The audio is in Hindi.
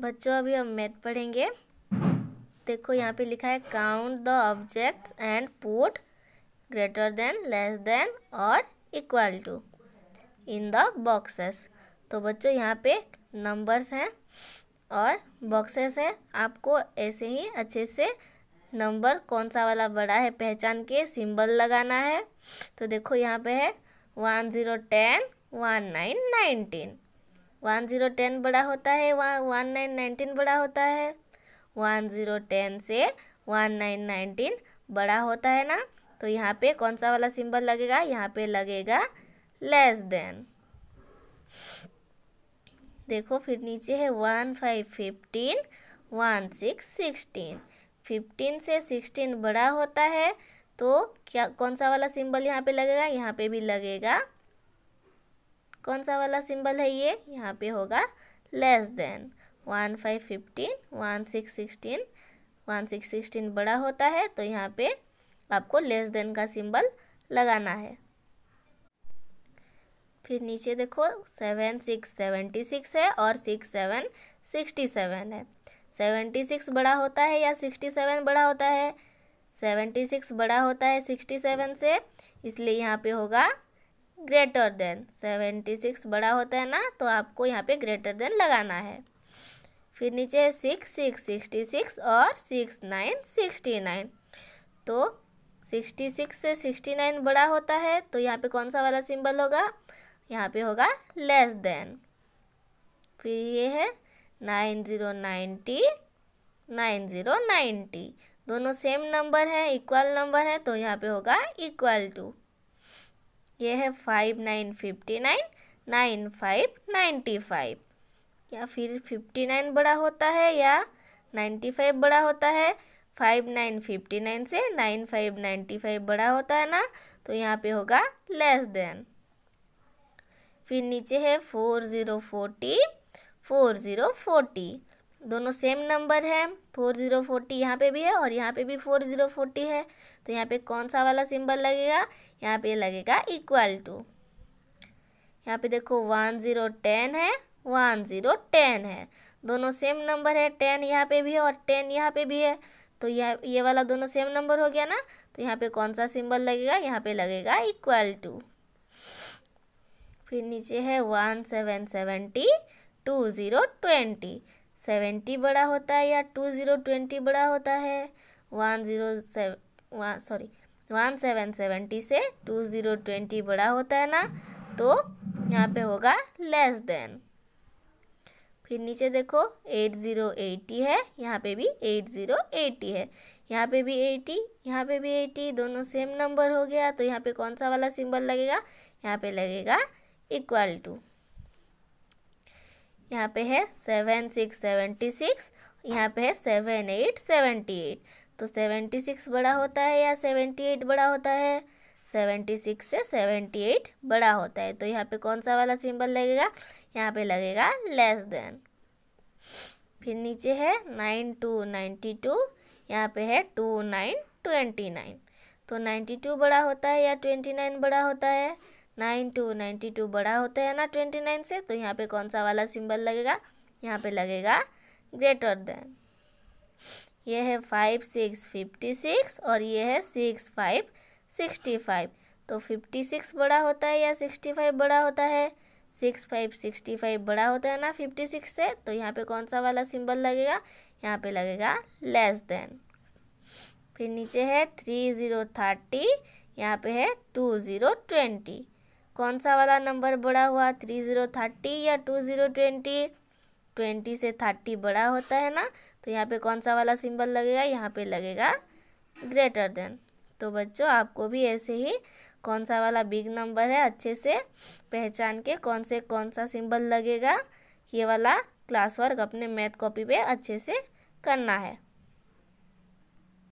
बच्चों अभी हम मैथ पढ़ेंगे देखो यहाँ पे लिखा है count the objects and put greater than less than और equal to in the boxes तो बच्चों यहाँ पे नंबर्स हैं और बॉक्सेस हैं आपको ऐसे ही अच्छे से नंबर कौन सा वाला बड़ा है पहचान के सिंबल लगाना है तो देखो यहाँ पे है one zero ten one nine nineteen one zero ten बड़ा होता है वन वन नाइन नाइनटीन बड़ा होता है वन ज़ीरो टेन से वन नाइन नाइनटीन बड़ा होता है ना तो यहाँ पे कौन सा वाला सिंबल लगेगा यहाँ पे लगेगा लेस देन देखो फिर नीचे है one five fifteen one six sixteen fifteen से सिक्सटीन बड़ा होता है तो क्या कौन सा वाला सिंबल यहाँ पे लगेगा यहाँ पे भी लगेगा कौन सा वाला सिंबल है ये यहाँ पे होगा less than one five fifteen one six sixteen one six sixteen बड़ा होता है तो यहाँ पे आपको लेस देन का सिंबल लगाना है फिर नीचे देखो सेवन सिक्स सेवेंटी सिक्स है और सिक्स सेवन सिक्सटी सेवन है सेवेंटी सिक्स बड़ा होता है या सिक्सटी सेवन बड़ा होता है सेवेंटी सिक्स बड़ा होता है सिक्सटी सेवन से इसलिए यहाँ पे होगा ग्रेटर देन सेवेंटी सिक्स बड़ा होता है ना तो आपको यहाँ पे ग्रेटर देन लगाना है फिर नीचे है सिक्स सिक्स सिक्सटी सिक्स और सिक्स नाइन सिक्सटी नाइन तो सिक्सटी सिक्स से सिक्सटी नाइन बड़ा होता है तो यहाँ पे कौन सा वाला सिंबल होगा यहाँ पे होगा लेस देन फिर ये है nine zero ninety nine zero ninety दोनों सेम नंबर हैं इक्वल नंबर है तो यहाँ पे होगा इक्वल टू ये है five nine fifty nine nine five ninety five या फिर फिफ्टी नाइन बड़ा होता है या नाइन्टी फाइव बड़ा होता है फाइव नाइन फिफ्टी नाइन से नाइन फाइव नाइन्टी फाइव बड़ा होता है ना तो यहाँ पे होगा लेस देन फिर नीचे है four zero forty four zero forty दोनों सेम नंबर है फोर ज़ीरो फोर्टी यहाँ पे भी है और यहाँ पे भी फोर ज़ीरो फोर्टी है तो यहाँ पे कौन सा वाला सिंबल लगेगा यहाँ पे लगेगा इक्वल टू यहाँ पे देखो वन ज़ीरो टेन है वन ज़ीरो टेन है दोनों सेम नंबर है टेन यहाँ पे भी है और टेन यहाँ पे भी है तो यह ये वाला दोनों सेम नंबर हो गया ना तो यहाँ पे कौन सा सिंबल लगेगा यहाँ पे लगेगा इक्वल टू फिर नीचे है one seven seventy two zero twenty seventy बड़ा होता है या टू ज़ीरो ट्वेंटी बड़ा होता है one zero seven one sorry one seven seventy से टू ज़ीरो ट्वेंटी बड़ा होता है ना तो यहाँ पे होगा लेस देन फिर नीचे देखो एट ज़ीरो एटी है यहाँ पे भी एट ज़ीरो एटी है यहाँ पे भी एटी यहाँ पे भी एटी दोनों सेम नंबर हो गया तो यहाँ पे कौन सा वाला सिंबल लगेगा यहाँ पे लगेगा इक्वल टू यहाँ पे है सेवन सिक्स सेवेंटी सिक्स यहाँ पे है सेवन एट सेवेंटी एट तो सेवेंटी सिक्स बड़ा होता है या सेवेंटी एट बड़ा होता है सेवेंटी सिक्स से सेवेंटी एट बड़ा होता है तो यहाँ पे कौन सा वाला सिंबल लगेगा यहाँ पे लगेगा लेस देन फिर नीचे है नाइन टू नाइन्टी टू यहाँ पे है टू नाइन ट्वेंटी नाइन तो नाइन्टी टू बड़ा होता है या ट्वेंटी नाइन बड़ा होता है नाइन टू नाइन्टी टू बड़ा होता है ना ट्वेंटी नाइन से तो यहाँ पे कौन सा वाला सिंबल लगेगा यहाँ पे लगेगा ग्रेटर देन ये है फाइव सिक्स फिफ्टी सिक्स और ये है सिक्स फाइव सिक्सटी फाइव तो फिफ्टी सिक्स बड़ा होता है या सिक्सटी फाइव बड़ा होता है सिक्स फाइव सिक्सटी फाइव बड़ा होता है ना फिफ्टी सिक्स से तो यहाँ पे कौन सा वाला सिंबल लगेगा यहाँ पे लगेगा लेस देन फिर नीचे है थ्री ज़ीरो थर्टी यहाँ पे है टू ज़ीरो ट्वेंटी कौन सा वाला नंबर बड़ा हुआ थ्री ज़ीरो थर्टी या टू ज़ीरो ट्वेंटी ट्वेंटी से थर्टी बड़ा होता है ना तो यहाँ पे कौन सा वाला सिंबल लगेगा यहाँ पे लगेगा ग्रेटर देन तो बच्चों आपको भी ऐसे ही कौन सा वाला बिग नंबर है अच्छे से पहचान के कौन से कौन सा सिंबल लगेगा ये वाला क्लास वर्क अपने मैथ कॉपी पे अच्छे से करना है